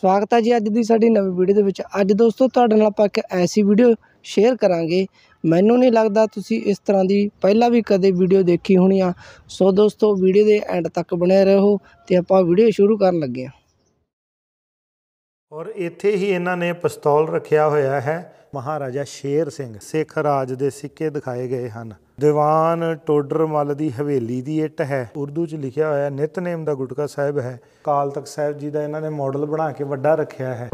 ਸਵਾਗਤ ਹੈ ਜੀ ਅੱਜ ਦੀ ਸਾਡੀ ਨਵੀਂ ਵੀਡੀਓ ਦੇ ਵਿੱਚ ਅੱਜ ਦੋਸਤੋ ਤੁਹਾਡੇ ਨਾਲ ਆਪਾਂ ਇੱਕ ਐਸੀ ਵੀਡੀਓ ਸ਼ੇਅਰ ਕਰਾਂਗੇ ਮੈਨੂੰ ਨਹੀਂ ਲੱਗਦਾ ਤੁਸੀਂ ਇਸ ਤਰ੍ਹਾਂ ਦੀ ਪਹਿਲਾਂ ਵੀ ਕਦੇ ਵੀਡੀਓ ਦੇਖੀ ਹੋਣੀ ਆ ਸੋ ਦੋਸਤੋ ਵੀਡੀਓ ਦੇ ਐਂਡ ਤੱਕ ਬਣੇ ਰਹੋ ਤੇ ਆਪਾਂ ਵੀਡੀਓ ਸ਼ੁਰੂ ਕਰਨ ਲੱਗੇ ਆ ਔਰ ਇੱਥੇ ਹੀ ਇਹਨਾਂ ਨੇ ਪਿਸਤੌਲ ਰੱਖਿਆ ਹੋਇਆ ਹੈ ਮਹਾਰਾਜਾ ਸ਼ੇਰ ਸਿੰਘ ਸਿੱਖ ਰਾਜ ਦੇ ਸਿੱਕੇ ਦਿਖਾਏ ਗਏ ਹਨ ਦੀਵਾਨ ਟੋਡਰਮਲ ਦੀ ਹਵੇਲੀ ਦੀ ਇੱਟ ਹੈ ਉਰਦੂ 'ਚ ਲਿਖਿਆ ਹੋਇਆ ਨਿਤਨੇਮ ਦਾ ਗੁਟਕਾ ਸਾਹਿਬ ਹੈ ਕਾਲ ਤਖਤ ਸਾਹਿਬ ਜੀ ਦਾ ਇਹਨਾਂ ਨੇ ਮਾਡਲ ਬਣਾ ਕੇ ਵੱਡਾ ਰੱਖਿਆ ਹੈ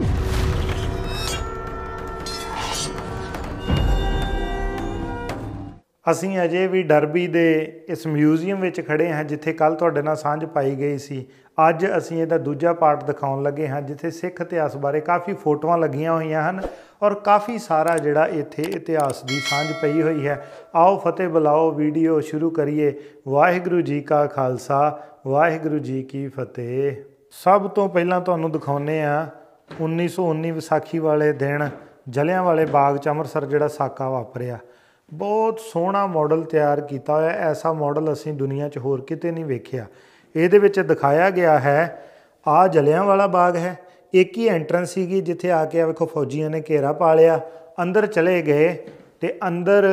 ਅਸੀਂ ਅਜੇ ਵੀ ਡਰਬੀ ਦੇ ਇਸ ਮਿਊਜ਼ੀਅਮ ਵਿੱਚ ਖੜੇ ਹਾਂ ਜਿੱਥੇ ਕੱਲ ਤੁਹਾਡੇ ਨਾਲ ਸਾਂਝ ਪਾਈ ਗਈ ਸੀ ਅੱਜ ਅਸੀਂ ਇਹਦਾ ਦੂਜਾ ਪਾਰਟ ਦਿਖਾਉਣ ਲੱਗੇ ਹਾਂ ਜਿੱਥੇ ਸਿੱਖ ਇਤਿਹਾਸ ਬਾਰੇ ਕਾਫੀ ਫੋਟੋਆਂ ਲੱਗੀਆਂ ਹੋਈਆਂ ਹਨ ਔਰ ਕਾਫੀ ਸਾਰਾ ਜਿਹੜਾ ਇੱਥੇ ਇਤਿਹਾਸ ਦੀ ਸਾਂਝ ਪਈ ਹੋਈ ਹੈ ਆਓ ਫਤਿਹ ਬੁਲਾਓ ਵੀਡੀਓ ਸ਼ੁਰੂ ਕਰੀਏ ਵਾਹਿਗੁਰੂ ਜੀ ਕਾ ਖਾਲਸਾ ਵਾਹਿਗੁਰੂ ਜੀ ਕੀ ਫਤਿਹ ਸਭ ਤੋਂ ਪਹਿਲਾਂ ਤੁਹਾਨੂੰ ਦਿਖਾਉਨੇ ਆ 1919 ਵਿਸਾਖੀ ਵਾਲੇ ਦਿਨ ਜਲਿਆਂ ਵਾਲੇ ਬਾਗ ਚ ਅੰਮ੍ਰਿਤਸਰ ਜਿਹੜਾ ਸਾਕਾ ਵਾਪਰਿਆ ਬਹੁਤ ਸੋਹਣਾ ਮਾਡਲ ਤਿਆਰ ਕੀਤਾ ਹੋਇਆ ਐਸਾ ਮਾਡਲ ਅਸੀਂ ਦੁਨੀਆ 'ਚ ਹੋਰ ਕਿਤੇ ਨਹੀਂ ਵੇਖਿਆ ਇਹਦੇ ਵਿੱਚ ਦਿਖਾਇਆ ਗਿਆ ਹੈ ਆ ਜਲਿਆਂ ਵਾਲਾ ਬਾਗ ਹੈ ਇੱਕ ਹੀ ਐਂਟਰੈਂਸ ਸੀਗੀ ਜਿੱਥੇ ਆ ਕੇ ਆ ਵੇਖੋ ਫੌਜੀਆਂ ਨੇ ਘੇਰਾ ਪਾ ਲਿਆ ਅੰਦਰ ਚਲੇ ਗਏ ਤੇ ਅੰਦਰ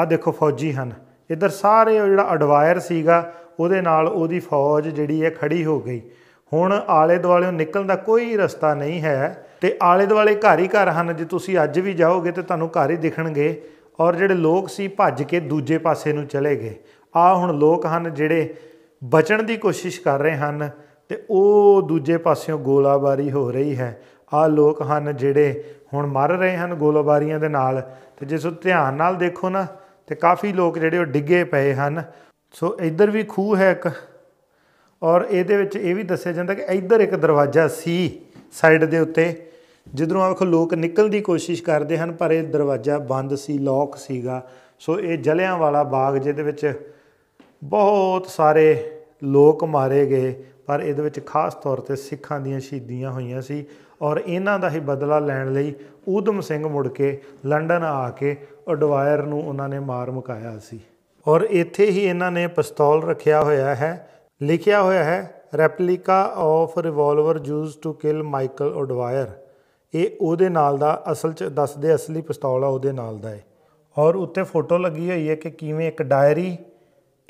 ਆ ਦੇਖੋ ਫੌਜੀ ਹਨ ਇਧਰ ਸਾਰੇ ਉਹ ਜਿਹੜਾ ਐਡਵਾਇਰ ਸੀਗਾ ਉਹਦੇ ਨਾਲ ਉਹਦੀ ਫੌਜ ਜਿਹੜੀ ਹੈ ਖੜੀ ਹੋ ਗਈ ਹੁਣ ਆਲੇ ਦੁਆਲੇੋਂ ਨਿਕਲਣ ਦਾ ਕੋਈ ਰਸਤਾ ਨਹੀਂ ਹੈ ਤੇ ਆਲੇ ਦੁਆਲੇ ਘਰ ਹੀ ਘਰ ਹਨ ਜੇ ਤੁਸੀਂ ਅੱਜ ਵੀ ਜਾਓਗੇ ਤੇ ਤੁਹਾਨੂੰ ਘਰ ਹੀ ਦਿਖਣਗੇ ਔਰ ਜਿਹੜੇ ਲੋਕ ਸੀ ਭੱਜ ਕੇ ਦੂਜੇ ਪਾਸੇ ਨੂੰ ਚਲੇ ਗਏ ਆ ਹੁਣ ਲੋਕ ਹਨ ਜਿਹੜੇ ਬਚਣ ਦੀ ਕੋਸ਼ਿਸ਼ ਕਰ ਰਹੇ ਹਨ ਤੇ ਉਹ ਦੂਜੇ ਪਾਸਿਓਂ ਗੋਲਾਬਾਰੀ ਹੋ ਰਹੀ ਹੈ ਆ ਲੋਕ ਹਨ ਜਿਹੜੇ ਹੁਣ ਮਰ ਰਹੇ ਹਨ ਗੋਲਾਬਾਰੀਆਂ ਦੇ ਨਾਲ ਤੇ ਜੇ ਸੋ ਧਿਆਨ ਨਾਲ ਦੇਖੋ ਨਾ ਤੇ ਕਾਫੀ ਲੋਕ ਜਿਹੜੇ ਉਹ ਡਿੱਗੇ ਪਏ ਹਨ ਸੋ ਇੱਧਰ ਵੀ ਖੂਹ ਹੈ ਇੱਕ ਔਰ ਇਹਦੇ ਵਿੱਚ ਇਹ ਵੀ ਦੱਸਿਆ ਜਾਂਦਾ ਕਿ ਇੱਧਰ ਇੱਕ ਦਰਵਾਜ਼ਾ ਸੀ ਸਾਈਡ ਦੇ ਉੱਤੇ ਜਿੱਧਰੋਂ ਆਖੋ ਲੋਕ ਨਿਕਲਣ ਦੀ ਕੋਸ਼ਿਸ਼ ਕਰਦੇ ਹਨ ਪਰ ਇਹ ਦਰਵਾਜ਼ਾ ਬੰਦ ਸੀ ਲੋਕ ਸੀਗਾ ਸੋ ਇਹ ਜਲਿਆਂ ਵਾਲਾ ਬਾਗ ਜਿਹਦੇ ਵਿੱਚ ਬਹੁਤ ਸਾਰੇ ਲੋਕ ਮਾਰੇ ਗਏ ਪਰ ਇਹਦੇ ਵਿੱਚ ਖਾਸ ਤੌਰ ਤੇ ਸਿੱਖਾਂ ਦੀਆਂ ਸ਼ਹੀਦੀਆਂ ਹੋਈਆਂ ਸੀ ਔਰ ਇਹਨਾਂ ਦਾ ਹੀ ਬਦਲਾ ਲੈਣ ਲਈ ਊਧਮ ਸਿੰਘ ਮੁੜ ਕੇ ਲੰਡਨ ਆ ਕੇ ਅਡਵਾਇਰ ਨੂੰ ਉਹਨਾਂ ਨੇ ਮਾਰ ਮੁਕਾਇਆ ਸੀ ਔਰ ਇੱਥੇ ਹੀ ਇਹਨਾਂ ਨੇ ਪਿਸਤੌਲ ਰੱਖਿਆ ਹੋਇਆ ਹੈ ਲਿਖਿਆ ਹੋਇਆ ਹੈ replica of revolver used to kill Michael O'Dwyer ਇਹ ਉਹਦੇ ਨਾਲ ਦਾ ਅਸਲ ਚ ਦੱਸਦੇ ਅਸਲੀ ਪਿਸਤੌਲ ਆ ਉਹਦੇ ਨਾਲ ਦਾ ਹੈ ਔਰ ਉੱਤੇ ਫੋਟੋ ਲੱਗੀ ਹੋਈ ਹੈ ਕਿ ਕਿਵੇਂ ਇੱਕ ਡਾਇਰੀ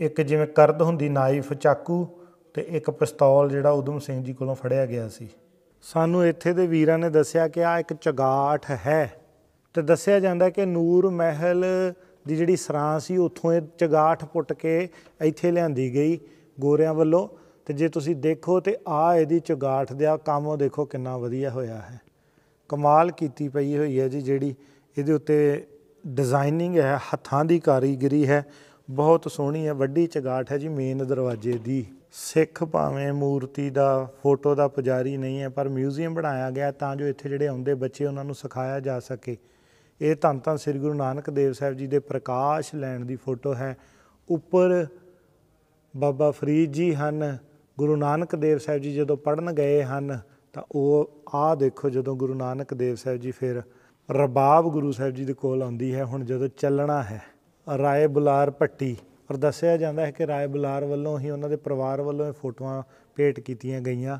ਇੱਕ ਜਿਵੇਂ ਕਰਦ ਹੁੰਦੀ ਨਾਈਫ ਚਾਕੂ ਤੇ ਇੱਕ ਪਿਸਤੌਲ ਜਿਹੜਾ ਉਦਮ ਸਿੰਘ ਜੀ ਕੋਲੋਂ ਫੜਿਆ ਗਿਆ ਸੀ ਸਾਨੂੰ ਇੱਥੇ ਦੇ ਵੀਰਾਂ ਨੇ ਦੱਸਿਆ ਕਿ ਆ ਇੱਕ ਚਗਾਠ ਹੈ ਤੇ ਦੱਸਿਆ ਜਾਂਦਾ ਕਿ ਨੂਰ ਮਹਿਲ ਦੀ ਜਿਹੜੀ ਸਰਾਂ ਸੀ ਉੱਥੋਂ ਇਹ ਚਗਾਠ ਪੁੱਟ ਕੇ ਇੱਥੇ ਲਿਆਂਦੀ ਗਈ ਗੋਰਿਆਂ ਵੱਲੋਂ ਤੇ ਜੇ ਤੁਸੀਂ ਦੇਖੋ ਤੇ ਆ ਇਹਦੀ ਚਗਾਠ ਦਾ ਕੰਮ ਦੇਖੋ ਕਿੰਨਾ ਵਧੀਆ ਹੋਇਆ ਹੈ ਕਮਾਲ ਕੀਤੀ ਪਈ ਹੋਈ ਹੈ ਜੀ ਜਿਹੜੀ ਇਹਦੇ ਉੱਤੇ ਡਿਜ਼ਾਈਨਿੰਗ ਹੈ ਹੱਥਾਂ ਦੀ ਕਾਰੀਗਰੀ ਹੈ ਬਹੁਤ ਸੋਹਣੀ ਹੈ ਵੱਡੀ ਚਗਾਟ ਹੈ ਜੀ ਮੇਨ ਦਰਵਾਜ਼ੇ ਦੀ ਸਿੱਖ ਭਾਵੇਂ ਮੂਰਤੀ ਦਾ ਫੋਟੋ ਦਾ ਪੁਜਾਰੀ ਨਹੀਂ ਹੈ ਪਰ ਮਿਊਜ਼ੀਅਮ ਬਣਾਇਆ ਗਿਆ ਤਾਂ ਜੋ ਇੱਥੇ ਜਿਹੜੇ ਆਉਂਦੇ ਬੱਚੇ ਉਹਨਾਂ ਨੂੰ ਸਿਖਾਇਆ ਜਾ ਸਕੇ ਇਹ ਧੰਨ ਧੰਨ ਸ੍ਰੀ ਗੁਰੂ ਨਾਨਕ ਦੇਵ ਸਾਹਿਬ ਜੀ ਦੇ ਪ੍ਰਕਾਸ਼ ਲੈਣ ਦੀ ਫੋਟੋ ਹੈ ਉੱਪਰ ਬਾਬਾ ਫਰੀਦ ਜੀ ਹਨ ਗੁਰੂ ਨਾਨਕ ਦੇਵ ਸਾਹਿਬ ਜੀ ਜਦੋਂ ਪੜਨ ਗਏ ਹਨ ਤਾਂ ਉਹ ਆਹ ਦੇਖੋ ਜਦੋਂ ਗੁਰੂ ਨਾਨਕ ਦੇਵ ਸਾਹਿਬ ਜੀ ਫਿਰ ਰਬਾਬ ਗੁਰੂ ਸਾਹਿਬ ਜੀ ਦੇ ਕੋਲ ਆਉਂਦੀ ਹੈ ਹੁਣ ਜਦੋਂ ਚੱਲਣਾ ਹੈ ਰਾਏ ਬੁਲਾਰ ਪੱਟੀ ਔਰ ਦੱਸਿਆ ਜਾਂਦਾ ਹੈ ਕਿ ਰਾਏ ਬੁਲਾਰ ਵੱਲੋਂ ਹੀ ਉਹਨਾਂ ਦੇ ਪਰਿਵਾਰ ਵੱਲੋਂ ਇਹ ਫੋਟੋਆਂ ਭੇਟ ਕੀਤੀਆਂ ਗਈਆਂ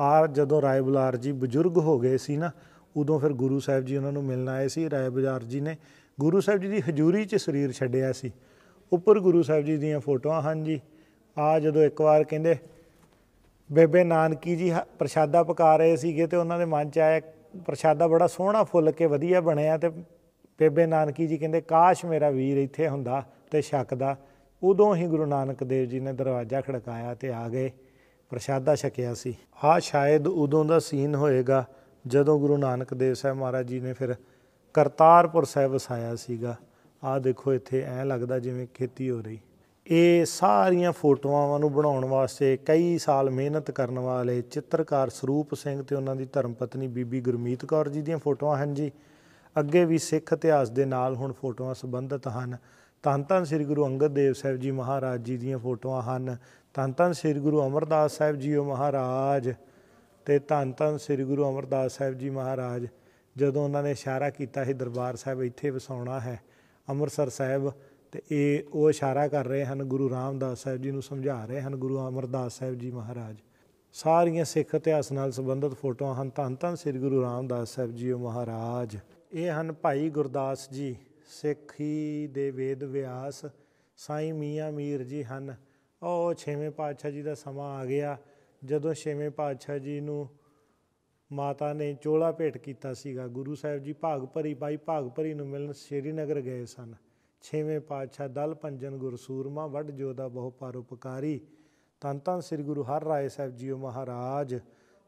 ਆ ਜਦੋਂ ਰਾਏ ਬੁਲਾਰ ਜੀ ਬਜ਼ੁਰਗ ਹੋ ਗਏ ਸੀ ਨਾ ਉਦੋਂ ਫਿਰ ਗੁਰੂ ਸਾਹਿਬ ਜੀ ਉਹਨਾਂ ਨੂੰ ਮਿਲਣ ਆਏ ਸੀ ਰਾਏ ਬਜ਼ਾਰ ਜੀ ਨੇ ਗੁਰੂ ਸਾਹਿਬ ਜੀ ਦੀ ਹਜ਼ੂਰੀ 'ਚ ਸਰੀਰ ਛੱਡਿਆ ਸੀ ਉੱਪਰ ਗੁਰੂ ਸਾਹਿਬ ਜੀ ਦੀਆਂ ਫੋਟੋਆਂ ਹਨ ਜੀ ਆ ਜਦੋਂ ਇੱਕ ਵਾਰ ਕਹਿੰਦੇ ਬੇਬੇ ਨਾਨਕੀ ਜੀ ਪ੍ਰਸ਼ਾਦਾ ਪਕਾ ਰਹੇ ਸੀਗੇ ਤੇ ਉਹਨਾਂ ਦੇ ਮਨ 'ਚ ਆਇਆ ਪ੍ਰਸ਼ਾਦਾ ਬੜਾ ਸੋਹਣਾ ਫੁੱਲ ਕੇ ਵਧੀਆ ਬਣਿਆ ਤੇ ਬੇਬੇ ਨਾਨਕੀ ਜੀ ਕਹਿੰਦੇ ਕਾਸ਼ ਮੇਰਾ ਵੀਰ ਇੱਥੇ ਹੁੰਦਾ ਤੇ ਛੱਕਦਾ ਉਦੋਂ ਹੀ ਗੁਰੂ ਨਾਨਕ ਦੇਵ ਜੀ ਨੇ ਦਰਵਾਜ਼ਾ ਖੜਕਾਇਆ ਤੇ ਆ ਗਏ ਪ੍ਰਸ਼ਾਦਾ ਛਕਿਆ ਸੀ ਆ ਸ਼ਾਇਦ ਉਦੋਂ ਦਾ ਸੀਨ ਹੋਏਗਾ ਜਦੋਂ ਗੁਰੂ ਨਾਨਕ ਦੇਵ ਸਾਹਿਬ ਮਹਾਰਾਜ ਜੀ ਨੇ ਫਿਰ ਕਰਤਾਰਪੁਰ ਸਾਹਿਬ ਵਸਾਇਆ ਸੀਗਾ ਆ ਦੇਖੋ ਇੱਥੇ ਐ ਲੱਗਦਾ ਜਿਵੇਂ ਖੇਤੀ ਹੋ ਰਹੀ ਇਹ ਸਾਰੀਆਂ ਫੋਟੋਆਂ ਨੂੰ ਬਣਾਉਣ ਵਾਸਤੇ ਕਈ ਸਾਲ ਮਿਹਨਤ ਕਰਨ ਵਾਲੇ ਚਿੱਤਰਕਾਰ ਸਰੂਪ ਸਿੰਘ ਤੇ ਉਹਨਾਂ ਦੀ ਧਰਮ ਪਤਨੀ ਬੀਬੀ ਗੁਰਮੀਤ ਕੌਰ ਜੀ ਦੀਆਂ ਫੋਟੋਆਂ ਹਨ ਜੀ ਅੱਗੇ ਵੀ ਸਿੱਖ ਇਤਿਹਾਸ ਦੇ ਨਾਲ ਹੁਣ ਫੋਟੋਆਂ ਸੰਬੰਧਿਤ ਹਨ ਤਾਂ ਤਾਂ ਸ੍ਰੀ ਗੁਰੂ ਅੰਗਦ ਦੇਵ ਸਾਹਿਬ ਜੀ ਮਹਾਰਾਜ ਜੀ ਦੀਆਂ ਫੋਟੋਆਂ ਹਨ ਤਾਂ ਤਾਂ ਸ੍ਰੀ ਗੁਰੂ ਅਮਰਦਾਸ ਸਾਹਿਬ ਜੀ ਉਹ ਮਹਾਰਾਜ ਤੇ ਤਾਂ ਤਾਂ ਸ੍ਰੀ ਗੁਰੂ ਅਮਰਦਾਸ ਸਾਹਿਬ ਜੀ ਮਹਾਰਾਜ ਜਦੋਂ ਉਹਨਾਂ ਨੇ ਇਸ਼ਾਰਾ ਕੀਤਾ ਸੀ ਦਰਬਾਰ ਸਾਹਿਬ ਇੱਥੇ ਵਸਾਉਣਾ ਹੈ ਅੰਮ੍ਰਿਤਸਰ ਸਾਹਿਬ ਤੇ ਇਹ ਉਹ ਇਸ਼ਾਰਾ ਕਰ ਰਹੇ ਹਨ ਗੁਰੂ ਰਾਮਦਾਸ ਸਾਹਿਬ ਜੀ ਨੂੰ ਸਮਝਾ ਰਹੇ ਹਨ ਗੁਰੂ ਅਮਰਦਾਸ ਸਾਹਿਬ ਜੀ ਮਹਾਰਾਜ ਸਾਰੀਆਂ ਸਿੱਖ ਇਤਿਹਾਸ ਨਾਲ ਸੰਬੰਧਿਤ ਫੋਟੋਆਂ ਹਨ ਤਾਂ ਤਾਂ ਸ੍ਰੀ ਗੁਰੂ ਰਾਮਦਾਸ ਸਾਹਿਬ ਜੀ ਉਹ ਮਹਾਰਾਜ ਇਹ ਹਨ ਭਾਈ ਗੁਰਦਾਸ ਜੀ ਸਿੱਖੀ ਦੇ ਵੇਦ ਵਿਆਸ ਸਾਈ ਮੀਆਂ ਮੀਰ ਜੀ ਹਨ ਉਹ ਛੇਵੇਂ ਪਾਤਸ਼ਾਹ ਜੀ ਦਾ ਸਮਾਂ ਆ ਗਿਆ ਜਦੋਂ ਛੇਵੇਂ ਪਾਤਸ਼ਾਹ ਜੀ ਨੂੰ ਮਾਤਾ ਨੇ ਚੋਲਾ ਭੇਟ ਕੀਤਾ ਸੀਗਾ ਗੁਰੂ ਸਾਹਿਬ ਜੀ ਭਾਗ ਭਰੀ ਬਾਈ ਭਾਗ ਭਰੀ ਨੂੰ ਮਿਲਣ ਸ਼੍ਰੀਨਗਰ ਗਏ ਸਨ ਛੇਵੇਂ ਪਾਤਸ਼ਾਹ ਦਲ ਪੰਜਨ ਗੁਰਸੂਰਮਾ ਵੱਡ ਜੋਦਾ ਬਹੁ ਪਰਉਪਕਾਰੀ ਤਨ ਤਨ ਸ੍ਰੀ ਗੁਰੂ ਹਰ ਰਾਏ ਸਾਹਿਬ ਜੀਓ ਮਹਾਰਾਜ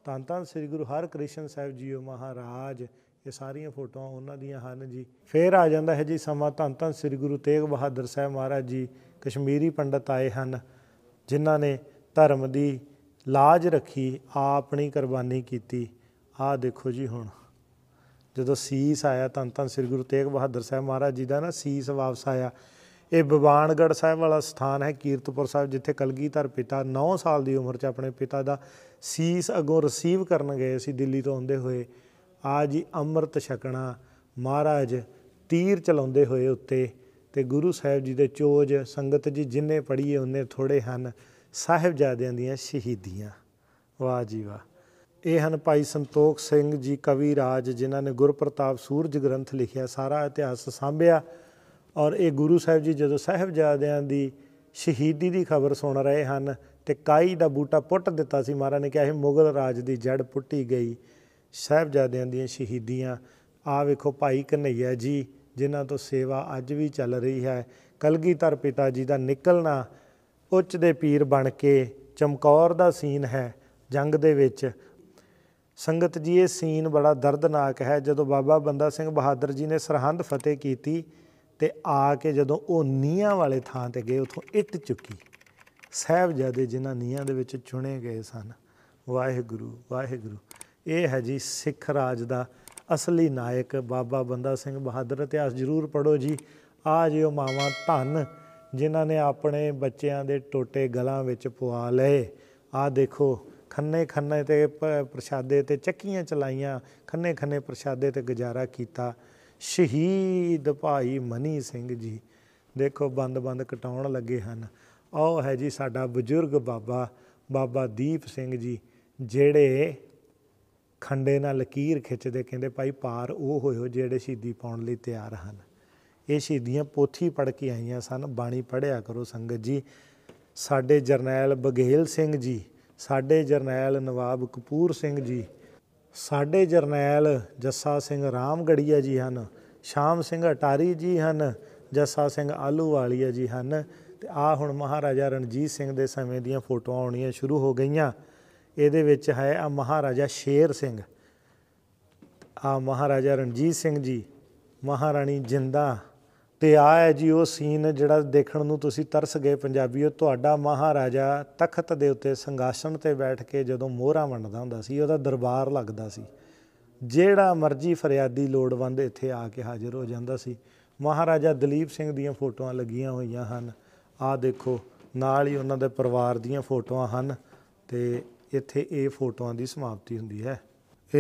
ਤਨ ਤਨ ਸ੍ਰੀ ਗੁਰੂ ਹਰਕ੍ਰਿਸ਼ਨ ਕ੍ਰਿਸ਼ਨ ਸਾਹਿਬ ਜੀਓ ਮਹਾਰਾਜ ਇਹ ਸਾਰੀਆਂ ਫੋਟੋਆਂ ਉਹਨਾਂ ਦੀਆਂ ਹਨ ਜੀ ਫੇਰ ਆ ਜਾਂਦਾ ਹੈ ਜੀ ਸਮਾਂ ਧੰਨ ਧੰਨ ਸ੍ਰੀ ਗੁਰੂ ਤੇਗ ਬਹਾਦਰ ਸਾਹਿਬ ਮਹਾਰਾਜ ਜੀ ਕਸ਼ਮੀਰੀ ਪੰਡਤ ਆਏ ਹਨ ਜਿਨ੍ਹਾਂ ਨੇ ਧਰਮ ਦੀ ਲਾਜ ਰੱਖੀ ਆਪਣੀ ਕੁਰਬਾਨੀ ਕੀਤੀ ਆਹ ਦੇਖੋ ਜੀ ਹੁਣ ਜਦੋਂ ਸੀਸ ਆਇਆ ਤਾਂ ਤਾਂ ਸ੍ਰੀ ਗੁਰੂ ਤੇਗ ਬਹਾਦਰ ਸਾਹਿਬ ਮਹਾਰਾਜ ਜੀ ਦਾ ਨਾ ਸੀਸ ਵਾਪਸ ਆਇਆ ਇਹ ਬਵਾਨਗੜ ਸਾਹਿਬ ਵਾਲਾ ਸਥਾਨ ਹੈ ਕੀਰਤਪੁਰ ਸਾਹਿਬ ਜਿੱਥੇ ਕਲਗੀਧਰ ਪਿਤਾ 9 ਸਾਲ ਦੀ ਉਮਰ 'ਚ ਆਪਣੇ ਪਿਤਾ ਦਾ ਸੀਸ ਅਗੋਂ ਰਿਸੀਵ ਕਰਨ ਗਏ ਸੀ ਦਿੱਲੀ ਤੋਂ ਆਉਂਦੇ ਹੋਏ ਆ ਜੀ ਅੰਮ੍ਰਿਤ ਛਕਣਾ ਮਹਾਰਾਜ ਤੀਰ ਚਲਾਉਂਦੇ ਹੋਏ ਉੱਤੇ ਤੇ ਗੁਰੂ ਸਾਹਿਬ ਜੀ ਦੇ ਚੋਜ ਸੰਗਤ ਜੀ ਜਿੰਨੇ ਪੜੀਏ ਉਹਨੇ ਥੋੜੇ ਹਨ ਸਾਹਿਬਜ਼ਾਦਿਆਂ ਦੀਆਂ ਸ਼ਹੀਦੀਆਂ ਵਾਹ ਜੀ ਵਾਹ ਇਹ ਹਨ ਭਾਈ ਸੰਤੋਖ ਸਿੰਘ ਜੀ ਕਵੀ ਰਾਜ ਜਿਨ੍ਹਾਂ ਨੇ ਗੁਰਪ੍ਰਤਾਪ ਸੂਰਜ ਗ੍ਰੰਥ ਲਿਖਿਆ ਸਾਰਾ ਇਤਿਹਾਸ ਸਾਂਭਿਆ ਔਰ ਇਹ ਗੁਰੂ ਸਾਹਿਬ ਜੀ ਜਦੋਂ ਸਾਹਿਬਜ਼ਾਦਿਆਂ ਦੀ ਸ਼ਹੀਦੀ ਦੀ ਖਬਰ ਸੁਣ ਰਹੇ ਹਨ ਤੇ ਕਾਈ ਦਾ ਬੂਟਾ ਪੁੱਟ ਦਿੱਤਾ ਸੀ ਮਹਾਰਾਜ ਨੇ ਕਿਹਾ ਇਹ ਮੁਗਲ ਰਾਜ ਦੀ ਜੜ ਪੁੱਟੀ ਗਈ ਸਾਹਿਬਜ਼ਾਦਿਆਂ ਦੀਆਂ ਸ਼ਹੀਦੀਆਂ ਆ ਵੇਖੋ ਭਾਈ ਕਨਈਆ ਜੀ ਜਿਨ੍ਹਾਂ ਤੋਂ ਸੇਵਾ ਅੱਜ ਵੀ ਚੱਲ ਰਹੀ ਹੈ ਕਲਗੀਧਰ ਪਿਤਾ ਜੀ ਦਾ ਨਿਕਲਣਾ ਉੱਚ ਦੇ ਪੀਰ ਬਣ ਕੇ ਚਮਕੌਰ ਦਾ ਸੀਨ ਹੈ ਜੰਗ ਦੇ ਵਿੱਚ ਸੰਗਤ ਜੀ ਇਹ ਸੀਨ ਬੜਾ ਦਰਦਨਾਕ ਹੈ ਜਦੋਂ ਬਾਬਾ ਬੰਦਾ ਸਿੰਘ ਬਹਾਦਰ ਜੀ ਨੇ ਸਰਹੰਦ ਫਤਿਹ ਕੀਤੀ ਤੇ ਆ ਕੇ ਜਦੋਂ ਉਹ ਨੀਆਂ ਵਾਲੇ ਥਾਂ ਤੇ ਗਏ ਉਥੋਂ ਇੱਟ ਚੁੱਕੀ ਸਹਿਬਜ਼ਾਦੇ ਜਿਨ੍ਹਾਂ ਨੀਆਂ ਦੇ ਵਿੱਚ ਚੁਣੇ ਗਏ ਸਨ ਵਾਹਿਗੁਰੂ ਵਾਹਿਗੁਰੂ ਇਹ ਹੈ ਜੀ ਸਿੱਖ ਰਾਜ ਦਾ ਅਸਲੀ ਨਾਇਕ ਬਾਬਾ ਬੰਦਾ ਸਿੰਘ ਬਹਾਦਰ ਇਤਿਹਾਸ ਜ਼ਰੂਰ ਪੜੋ ਜੀ ਆ ਜਿਓ ਮਾਵਾ ਧੰਨ ਜਿਨ੍ਹਾਂ ਨੇ ਆਪਣੇ ਬੱਚਿਆਂ ਦੇ ਟੋਟੇ ਗਲਾਂ ਵਿੱਚ ਪਵਾ ਲਏ ਆ ਦੇਖੋ ਖੰਨੇ ਖੰਨੇ ਤੇ ਪ੍ਰਸ਼ਾਦੇ ਤੇ ਚੱਕੀਆਂ ਚਲਾਈਆਂ ਖੰਨੇ ਖੰਨੇ ਪ੍ਰਸ਼ਾਦੇ ਤੇ ਗੁਜ਼ਾਰਾ ਕੀਤਾ ਸ਼ਹੀਦ ਭਾਈ ਮਨੀ ਸਿੰਘ ਜੀ ਦੇਖੋ ਬੰਦ ਬੰਦ ਕਟਾਉਣ ਲੱਗੇ ਹਨ ਆਹ ਹੈ ਜੀ ਸਾਡਾ ਬਜ਼ੁਰਗ ਬਾਬਾ ਬਾਬਾ ਦੀਪ ਸਿੰਘ ਜੀ ਜਿਹੜੇ ਖੰਡੇ ਨਾਲ ਲਕੀਰ ਖਿੱਚਦੇ ਕਹਿੰਦੇ ਭਾਈ ਪਾਰ ਉਹ ਹੋਇਓ ਜਿਹੜੇ ਸ਼ਹੀਦੀ ਪਾਉਣ ਲਈ ਤਿਆਰ ਹਨ ਇਹ ਸ਼ਹੀਦੀਆਂ ਪੋਥੀ ਪੜ ਕੇ ਆਈਆਂ ਸਨ ਬਾਣੀ ਪੜਿਆ ਕਰੋ ਸੰਗਤ ਜੀ ਸਾਡੇ ਜਰਨੈਲ ਬਗੇਲ ਸਿੰਘ ਜੀ ਸਾਡੇ ਜਰਨੈਲ ਨਵਾਬ ਕਪੂਰ ਸਿੰਘ ਜੀ ਸਾਡੇ ਜਰਨੈਲ ਜੱਸਾ ਸਿੰਘ ਰਾਮਗੜੀਆ ਜੀ ਹਨ ਸ਼ਾਮ ਸਿੰਘ ਅਟਾਰੀ ਜੀ ਹਨ ਜੱਸਾ ਸਿੰਘ ਆਲੂਵਾਲੀਆ ਜੀ ਹਨ ਤੇ ਆ ਹੁਣ ਮਹਾਰਾਜਾ ਰਣਜੀਤ ਸਿੰਘ ਦੇ ਸਮੇਂ ਦੀਆਂ ਫੋਟੋਆਂ ਆਉਣੀਆਂ ਸ਼ੁਰੂ ਹੋ ਗਈਆਂ ਇਹਦੇ ਵਿੱਚ ਹੈ ਆ ਮਹਾਰਾਜਾ ਸ਼ੇਰ ਸਿੰਘ ਆ ਮਹਾਰਾਜਾ ਰਣਜੀਤ ਸਿੰਘ ਜੀ ਮਹਾਰਾਣੀ ਜਿੰਦਾ ਤੇ ਆ ਹੈ ਜੀ ਉਹ ਸੀਨ ਜਿਹੜਾ ਦੇਖਣ ਨੂੰ ਤੁਸੀਂ ਤਰਸ ਗਏ ਪੰਜਾਬੀਓ ਤੁਹਾਡਾ ਮਹਾਰਾਜਾ ਤਖਤ ਦੇ ਉੱਤੇ ਸੰਗਾਸਣ ਤੇ ਬੈਠ ਕੇ ਜਦੋਂ ਮੋਹਰਾ ਵੰਡਦਾ ਹੁੰਦਾ ਸੀ ਉਹਦਾ ਦਰਬਾਰ ਲੱਗਦਾ ਸੀ ਜਿਹੜਾ ਮਰਜ਼ੀ ਫਰਿਆਦੀ ਲੋੜਵੰਦ ਇੱਥੇ ਆ ਕੇ ਹਾਜ਼ਰ ਹੋ ਜਾਂਦਾ ਸੀ ਮਹਾਰਾਜਾ ਦਲੀਪ ਸਿੰਘ ਦੀਆਂ ਫੋਟੋਆਂ ਲੱਗੀਆਂ ਹੋਈਆਂ ਹਨ ਆ ਦੇਖੋ ਨਾਲ ਹੀ ਉਹਨਾਂ ਦੇ ਪਰਿਵਾਰ ਦੀਆਂ ਫੋਟੋਆਂ ਹਨ ਤੇ ਇੱਥੇ ਇਹ ਫੋਟੋਆਂ ਦੀ ਸਮਾਪਤੀ ਹੁੰਦੀ ਹੈ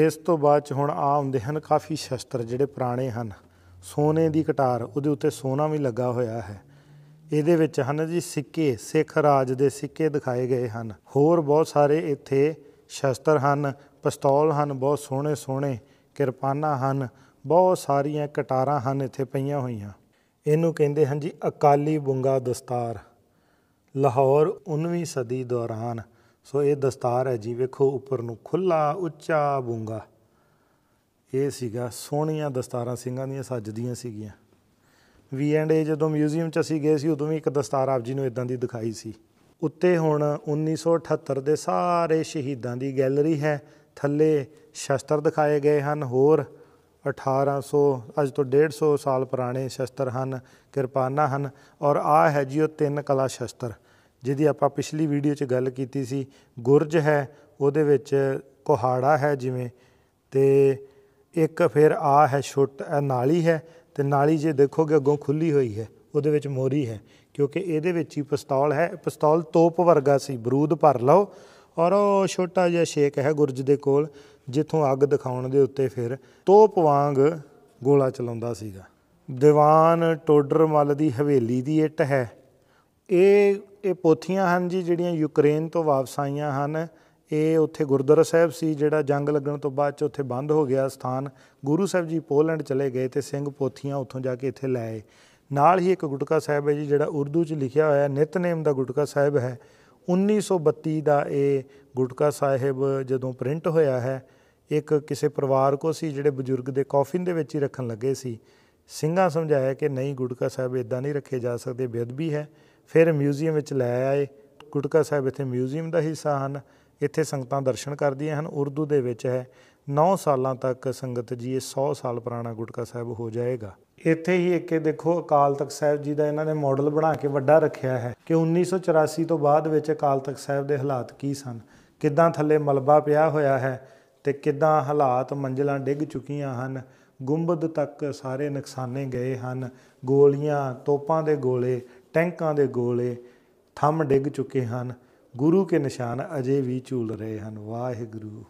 ਇਸ ਤੋਂ ਬਾਅਦ ਚ ਹੁਣ ਆ ਹੁੰਦੇ ਹਨ ਕਾਫੀ ਸ਼ਸਤਰ ਜਿਹੜੇ ਪੁਰਾਣੇ ਹਨ ਸੋਨੇ ਦੀ ਕਟਾਰ ਉਹਦੇ ਉੱਤੇ ਸੋਨਾ ਵੀ ਲੱਗਾ ਹੋਇਆ ਹੈ ਇਹਦੇ ਵਿੱਚ ਹਨ ਜੀ ਸਿੱਕੇ ਸਿੱਖ ਰਾਜ ਦੇ ਸਿੱਕੇ ਦਿਖਾਏ ਗਏ ਹਨ ਹੋਰ ਬਹੁਤ ਸਾਰੇ ਇੱਥੇ ਸ਼ਸਤਰ ਹਨ ਪਿਸਤੌਲ ਹਨ ਬਹੁਤ ਸੋਹਣੇ ਸੋਹਣੇ ਕਿਰਪਾਨਾਂ ਹਨ ਬਹੁਤ ਸਾਰੀਆਂ ਕਟਾਰਾਂ ਹਨ ਇੱਥੇ ਪਈਆਂ ਹੋਈਆਂ ਇਹਨੂੰ ਕਹਿੰਦੇ ਹਨ ਜੀ ਅਕਾਲੀ ਬੁੰਗਾ ਦਸਤਾਰ ਲਾਹੌਰ 19ਵੀਂ ਸਦੀ ਦੌਰਾਨ ਸੋ ਇਹ ਦਸਤਾਰ ਹੈ ਜੀ ਵੇਖੋ ਉੱਪਰ ਨੂੰ ਖੁੱਲਾ ਉੱਚਾ ਬੂੰਗਾ ਇਹ ਸੀਗਾ ਸੋਹਣੀਆਂ ਦਸਤਾਰਾਂ ਸਿੰਘਾਂ ਦੀਆਂ ਸੱਜਦੀਆਂ ਸੀਗੀਆਂ ਵੀ ਐਂਡ ਏ ਜਦੋਂ ਮਿਊਜ਼ੀਅਮ 'ਚ ਅਸੀਂ ਗਏ ਸੀ ਉਦੋਂ ਵੀ ਇੱਕ ਦਸਤਾਰ ਆਪ ਜੀ ਨੂੰ ਇਦਾਂ ਦੀ ਦਿਖਾਈ ਸੀ ਉੱਤੇ ਹੁਣ 1978 ਦੇ ਸਾਰੇ ਸ਼ਹੀਦਾਂ ਦੀ ਗੈਲਰੀ ਹੈ ਥੱਲੇ ਸ਼ਸਤਰ ਦਿਖਾਏ ਗਏ ਹਨ ਹੋਰ 1800 ਅੱਜ ਤੋਂ 150 ਸਾਲ ਪੁਰਾਣੇ ਸ਼ਸਤਰ ਹਨ ਕਿਰਪਾਨਾਂ ਹਨ ਔਰ ਆ ਹੈ ਜੀ ਉਹ ਤਿੰਨ ਕਲਾ ਸ਼ਸਤਰ ਜਿਹਦੀ ਆਪਾਂ ਪਿਛਲੀ ਵੀਡੀਓ 'ਚ ਗੱਲ ਕੀਤੀ ਸੀ ਗੁਰਜ ਹੈ ਉਹਦੇ ਵਿੱਚ ਕੋਹਾੜਾ ਹੈ ਜਿਵੇਂ ਤੇ ਇੱਕ ਫਿਰ ਆ ਹੈ ਛੁੱਟ ਇਹ ਨਾਲੀ ਹੈ ਤੇ ਨਾਲੀ ਜੇ ਦੇਖੋਗੇ ਅੱਗੋਂ ਖੁੱਲੀ ਹੋਈ ਹੈ ਉਹਦੇ ਵਿੱਚ ਮੋਰੀ ਹੈ ਕਿਉਂਕਿ ਇਹਦੇ ਵਿੱਚ ਹੀ ਪਿਸਤੌਲ ਹੈ ਪਿਸਤੌਲ ਤੋਪ ਵਰਗਾ ਸੀ ਬਰੂਦ ਭਰ ਲਓ ਔਰ ਉਹ ਛੋਟਾ ਜਿਹਾ ਸ਼ੇਕ ਹੈ ਗੁਰਜ ਦੇ ਕੋਲ ਜਿੱਥੋਂ ਅੱਗ ਦਿਖਾਉਣ ਦੇ ਉੱਤੇ ਫਿਰ ਤੋਪ ਵਾਂਗ ਗੋਲਾ ਚਲਾਉਂਦਾ ਸੀਗਾ ਦੀਵਾਨ ਟੋਡਰਮਲ ਦੀ ਹਵੇਲੀ ਦੀ ਇੱਟ ਹੈ ਇਹ ਇਹ ਪੋਥੀਆਂ ਹਨ ਜੀ ਜਿਹੜੀਆਂ ਯੂਕਰੇਨ ਤੋਂ ਵਾਪਸ ਆਈਆਂ ਹਨ ਇਹ ਉੱਥੇ ਗੁਰਦੁਆਰਾ ਸਾਹਿਬ ਸੀ ਜਿਹੜਾ ਜੰਗ ਲੱਗਣ ਤੋਂ ਬਾਅਦ ਚ ਉੱਥੇ ਬੰਦ ਹੋ ਗਿਆ ਸਥਾਨ ਗੁਰੂ ਸਾਹਿਬ ਜੀ ਪੋਲੈਂਡ ਚਲੇ ਗਏ ਤੇ ਸਿੰਘ ਪੋਥੀਆਂ ਉੱਥੋਂ ਜਾ ਕੇ ਇੱਥੇ ਲਾਏ ਨਾਲ ਹੀ ਇੱਕ ਗੁਟਕਾ ਸਾਹਿਬ ਹੈ ਜੀ ਜਿਹੜਾ ਉਰਦੂ ਚ ਲਿਖਿਆ ਹੋਇਆ ਨਿਤਨੇਮ ਦਾ ਗੁਟਕਾ ਸਾਹਿਬ ਹੈ 1932 ਦਾ ਇਹ ਗੁਟਕਾ ਸਾਹਿਬ ਜਦੋਂ ਪ੍ਰਿੰਟ ਹੋਇਆ ਹੈ ਇੱਕ ਕਿਸੇ ਪਰਿਵਾਰ ਕੋ ਸੀ ਜਿਹੜੇ ਬਜ਼ੁਰਗ ਦੇ ਕਾਫਿਨ ਦੇ ਵਿੱਚ ਹੀ ਰੱਖਣ ਲੱਗੇ ਸੀ ਸਿੰਘਾਂ ਸਮਝਾਇਆ ਕਿ ਨਹੀਂ ਗੁਟਕਾ ਸਾਹਿਬ ਇਦਾਂ ਨਹੀਂ ਰੱਖੇ ਜਾ ਸਕਦੇ ਬੇਅਦਬੀ ਹੈ ਫਿਰ ਮਿਊਜ਼ੀਅਮ ਵਿੱਚ ਲੈ ਆਏ ਗੁਟਕਾ ਸਾਹਿਬ ਇੱਥੇ ਮਿਊਜ਼ੀਅਮ ਦਾ ਹਿੱਸਾ ਹਨ ਇੱਥੇ ਸੰਗਤਾਂ ਦਰਸ਼ਨ ਕਰਦੀਆਂ ਹਨ ਉਰਦੂ ਦੇ ਵਿੱਚ ਹੈ 9 ਸਾਲਾਂ ਤੱਕ ਸੰਗਤ ਜੀ ਇਹ 100 ਸਾਲ ਪੁਰਾਣਾ ਗੁਟਕਾ ਸਾਹਿਬ ਹੋ ਜਾਏਗਾ ਇੱਥੇ ਹੀ ਇੱਕ ਇਹ ਦੇਖੋ ਅਕਾਲ ਤਖਤ ਸਾਹਿਬ ਜੀ ਦਾ ਇਹਨਾਂ ਨੇ ਮਾਡਲ ਬਣਾ ਕੇ ਵੱਡਾ ਰੱਖਿਆ ਹੈ ਕਿ 1984 ਤੋਂ ਬਾਅਦ ਵਿੱਚ ਅਕਾਲ ਤਖਤ ਸਾਹਿਬ ਦੇ ਹਾਲਾਤ ਕੀ ਸਨ ਕਿੱਦਾਂ ਥੱਲੇ ਮਲਬਾ ਪਿਆ ਹੋਇਆ ਹੈ ਤੇ ਕਿੱਦਾਂ ਹਾਲਾਤ ਮੰਜ਼ਲਾਂ ਡਿੱਗ ਚੁੱਕੀਆਂ ਹਨ ਗੁੰਬਦ ਤੱਕ ਸਾਰੇ ਨੁਕਸਾਨੇ ਗਏ ਹਨ ਗੋਲੀਆਂ ਤੋਪਾਂ ਦੇ ਗੋਲੇ ਟੈਂਕਾਂ ਦੇ ਗੋਲੇ ਥੰਮ ਡਿੱਗ ਚੁੱਕੇ ਹਨ ਗੁਰੂ ਕੇ ਨਿਸ਼ਾਨ ਅਜੇ ਵੀ ਝੂਲ ਰਹੇ ਹਨ ਵਾਹਿਗੁਰੂ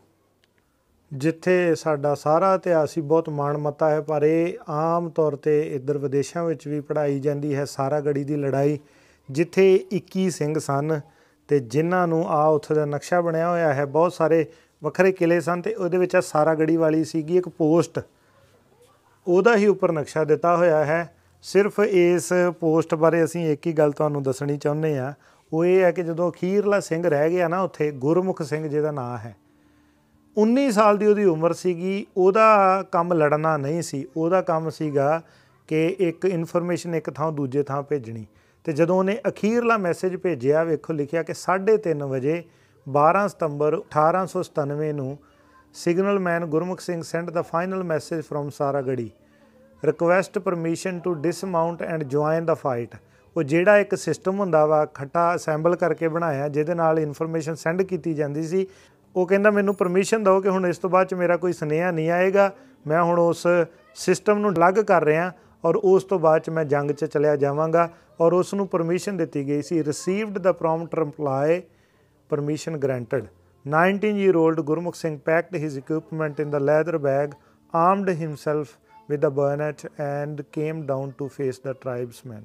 ਜਿੱਥੇ ਸਾਡਾ ਸਾਰਾ ਇਤਿਹਾਸ ਹੀ ਬਹੁਤ ਮਾਣਮੱਤਾ ਹੈ ਪਰ ਇਹ ਆਮ ਤੌਰ ਤੇ ਇੱਧਰ ਵਿਦੇਸ਼ਾਂ ਵਿੱਚ ਵੀ ਪੜ੍ਹਾਈ ਜਾਂਦੀ ਹੈ ਸਾਰਾ ਗੜੀ ਦੀ ਲੜਾਈ ਜਿੱਥੇ 21 ਸਿੰਘ ਸਨ ਤੇ ਜਿਨ੍ਹਾਂ ਨੂੰ ਆ ਉੱਥੇ ਦਾ ਨਕਸ਼ਾ ਬਣਿਆ ਹੋਇਆ ਹੈ ਬਹੁਤ ਸਾਰੇ ਵੱਖਰੇ ਕਿਲੇ ਸਨ ਤੇ ਉਹਦੇ ਵਿੱਚ ਆ ਸਾਰਾ ਗੜੀ ਵਾਲੀ ਸੀਗੀ ਇੱਕ ਪੋਸਟ ਉਹਦਾ ਹੀ ਉੱਪਰ ਨਕਸ਼ਾ ਦਿੱਤਾ ਹੋਇਆ ਹੈ ਸਿਰਫ ਇਸ ਪੋਸਟ ਬਾਰੇ ਅਸੀਂ ਇੱਕ ਹੀ ਗੱਲ ਤੁਹਾਨੂੰ ਦੱਸਣੀ ਚਾਹੁੰਦੇ ਆ ਉਹ ਇਹ ਹੈ ਕਿ ਜਦੋਂ ਅਖੀਰਲਾ ਸਿੰਘ ਰਹਿ ਗਿਆ ਨਾ ਉੱਥੇ ਗੁਰਮੁਖ ਸਿੰਘ ਜਿਹਦਾ ਨਾਂ ਹੈ 19 ਸਾਲ ਦੀ ਉਹਦੀ ਉਮਰ ਸੀਗੀ ਉਹਦਾ ਕੰਮ ਲੜਨਾ ਨਹੀਂ ਸੀ ਉਹਦਾ ਕੰਮ ਸੀਗਾ ਕਿ ਇੱਕ ਇਨਫੋਰਮੇਸ਼ਨ ਇੱਕ ਥਾਂ ਦੂਜੇ ਥਾਂ ਭੇਜਣੀ ਤੇ ਜਦੋਂ ਉਹਨੇ ਅਖੀਰਲਾ ਮੈਸੇਜ ਭੇਜਿਆ ਵੇਖੋ ਲਿਖਿਆ ਕਿ 3:30 ਵਜੇ 12 ਸਤੰਬਰ 1897 ਨੂੰ signalman Gurmukh Singh send the final message from Saragarhi request permission to dismount and join the fight ਉਹ ਜਿਹੜਾ ਇੱਕ ਸਿਸਟਮ ਹੁੰਦਾ ਵਾ ਖੱਟਾ ਅਸੈਂਬਲ ਕਰਕੇ ਬਣਾਇਆ ਜਿਹਦੇ ਨਾਲ ਇਨਫੋਰਮੇਸ਼ਨ ਸੈਂਡ ਕੀਤੀ ਜਾਂਦੀ ਸੀ ਉਹ ਕਹਿੰਦਾ ਮੈਨੂੰ ਪਰਮਿਸ਼ਨ ਦਿਓ ਕਿ ਹੁਣ ਇਸ ਤੋਂ ਬਾਅਦ ਚ ਮੇਰਾ ਕੋਈ ਸਨੇਹਾ ਨਹੀਂ ਆਏਗਾ ਮੈਂ ਹੁਣ ਉਸ ਸਿਸਟਮ ਨੂੰ ਅਲੱਗ ਕਰ ਰਿਹਾ ਔਰ ਉਸ ਤੋਂ ਬਾਅਦ ਚ ਮੈਂ ਜੰਗ 'ਚ ਚਲਿਆ ਜਾਵਾਂਗਾ ਔਰ ਉਸ ਨੂੰ ਪਰਮਿਸ਼ਨ ਦਿੱਤੀ ਗਈ ਸੀ received the prompt reply permission granted 19 year old Gurmukh Singh packed his equipment in the leather bag armed himself with a bayonet and came down to face the tribesmen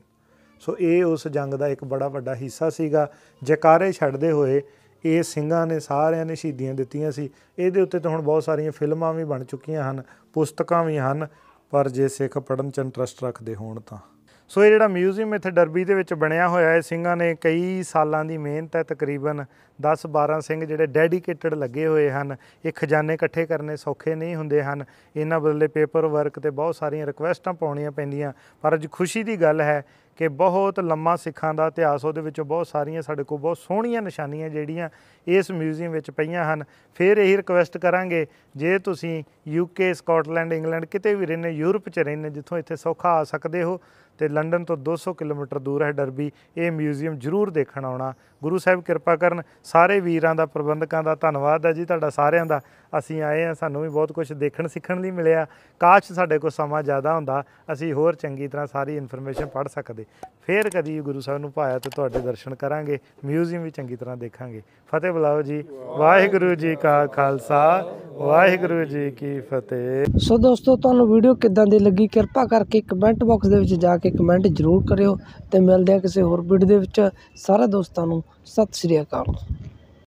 so ਇਹ ਉਸ ਜੰਗ ਦਾ ਇੱਕ ਬੜਾ ਵੱਡਾ ਹਿੱਸਾ ਸੀਗਾ ਜਕਾਰੇ ਛੱਡਦੇ ਹੋਏ ਇਹ ਸਿੰਘਾਂ ਨੇ ਸਾਰਿਆਂ ਨੇ ਸ਼ਹੀਦੀਆਂ ਦਿੱਤੀਆਂ ਸੀ ਇਹਦੇ ਉੱਤੇ ਤਾਂ ਹੁਣ ਬਹੁਤ ਸਾਰੀਆਂ ਫਿਲਮਾਂ ਵੀ ਬਣ ਚੁੱਕੀਆਂ ਹਨ ਪੁਸਤਕਾਂ ਵੀ ਹਨ ਪਰ ਜੇ ਸਿੱਖ ਪੜਨ ਚ ਇੰਟਰਸਟ ਰੱਖਦੇ ਹੋਣ ਤਾਂ ਸੋ ਇਹ ਜਿਹੜਾ ਮਿਊਜ਼ੀਅਮ ਇੱਥੇ ਡਰਬੀ ਦੇ ਵਿੱਚ ਬਣਿਆ ਹੋਇਆ ਹੈ ਸਿੰਘਾਂ ਨੇ ਕਈ ਸਾਲਾਂ ਦੀ ਮਿਹਨਤ ਹੈ ਤਕਰੀਬਨ 10-12 ਸਿੰਘ ਜਿਹੜੇ ਡੈਡੀਕੇਟਡ ਲੱਗੇ ਹੋਏ ਹਨ ਇਹ ਖਜ਼ਾਨੇ ਇਕੱਠੇ ਕਰਨੇ ਸੌਖੇ ਨਹੀਂ ਹੁੰਦੇ ਹਨ ਇਹਨਾਂ ਬਦਲੇ ਪੇਪਰ ਵਰਕ ਤੇ ਬਹੁਤ ਸਾਰੀਆਂ ਰਿਕੁਐਸਟਾਂ ਪਾਉਣੀਆਂ ਪੈਂਦੀਆਂ ਪਰ ਅੱਜ ਖੁਸ਼ੀ ਦੀ ਗੱਲ ਹੈ ਕਿ ਬਹੁਤ ਲੰਮਾ ਸਿੱਖਾਂ ਦਾ ਇਤਿਹਾਸ ਉਹਦੇ ਵਿੱਚੋਂ ਬਹੁਤ ਸਾਰੀਆਂ ਸਾਡੇ ਕੋਲ ਬਹੁਤ ਸੋਹਣੀਆਂ ਨਿਸ਼ਾਨੀਆਂ ਜਿਹੜੀਆਂ ਇਸ ਮਿਊਜ਼ੀਅਮ ਵਿੱਚ ਪਈਆਂ ਹਨ ਫਿਰ ਇਹੀ ਰਿਕਵੈਸਟ ਕਰਾਂਗੇ ਜੇ ਤੁਸੀਂ ਯੂਕੇ ਸਕਾਟਲੈਂਡ ਇੰਗਲੈਂਡ ਕਿਤੇ ਵੀ ਰਹਿੰਦੇ ਯੂਰਪ 'ਚ ਰਹਿੰਦੇ ਜਿੱਥੋਂ ਇੱਥੇ ਸੌਖਾ ਆ ਸਕਦੇ ਹੋ ਤੇ ਲੰਡਨ ਤੋਂ 200 ਕਿਲੋਮੀਟਰ ਦੂਰ ਹੈ ਡਰਬੀ ਇਹ ਮਿਊਜ਼ੀਅਮ ਜ਼ਰੂਰ ਦੇਖਣ ਆਉਣਾ ਗੁਰੂ ਸਾਹਿਬ ਕਿਰਪਾ ਕਰਨ ਸਾਰੇ ਵੀਰਾਂ ਦਾ ਪ੍ਰਬੰਧਕਾਂ ਦਾ ਧੰਨਵਾਦ ਹੈ ਜੀ ਤੁਹਾਡਾ ਸਾਰਿਆਂ ਦਾ ਅਸੀਂ ਆਏ ਆ ਸਾਨੂੰ ਵੀ ਬਹੁਤ ਕੁਝ ਦੇਖਣ ਸਿੱਖਣ ਲਈ ਮਿਲਿਆ ਕਾਸ਼ ਸਾਡੇ ਕੋਲ ਸਮਾਂ ਜ਼ਿਆਦਾ ਹੁੰਦਾ ਅਸੀਂ ਹੋਰ ਚੰਗੀ ਤਰ੍ਹਾਂ ਸਾਰੀ ਇਨਫੋਰਮੇਸ਼ਨ ਪੜ੍ਹ ਸਕਦੇ ਫੇਰ ਕਦੀ ਗੁਰੂ ਸਾਹਿਬ ਨੂੰ ਪਾਇਆ ਤੇ ਤੁਹਾਡੇ ਦਰਸ਼ਨ ਕਰਾਂਗੇ ਮਿਊਜ਼ੀਅਮ ਵੀ ਚੰਗੀ ਤਰ੍ਹਾਂ ਦੇਖਾਂਗੇ ਫਤਿਹ ਬੁਲਾਓ ਜੀ ਵਾਹਿਗੁਰੂ ਜੀ ਕਾ ਖਾਲਸਾ ਵਾਹਿਗੁਰੂ ਜੀ ਕੀ ਫਤਿਹ ਸੋ ਦੋਸਤੋ ਤੁਹਾਨੂੰ ਵੀਡੀਓ ਕਿਦਾਂ ਦੀ ਲੱਗੀ ਕਿਰਪਾ ਕਰਕੇ ਕਮੈਂਟ ਬਾਕਸ ਦੇ ਵਿੱਚ ਜਾ ਕੇ ਕਮੈਂਟ ਜ਼ਰੂਰ ਕਰਿਓ ਤੇ ਮਿਲਦੇ ਆ ਕਿਸੇ ਹੋਰ ਵੀਡੀਓ ਦੇ ਵਿੱਚ ਸਾਰੇ ਦੋਸਤਾਂ ਨੂੰ ਸਤਿ ਸ੍ਰੀ ਅਕਾਲ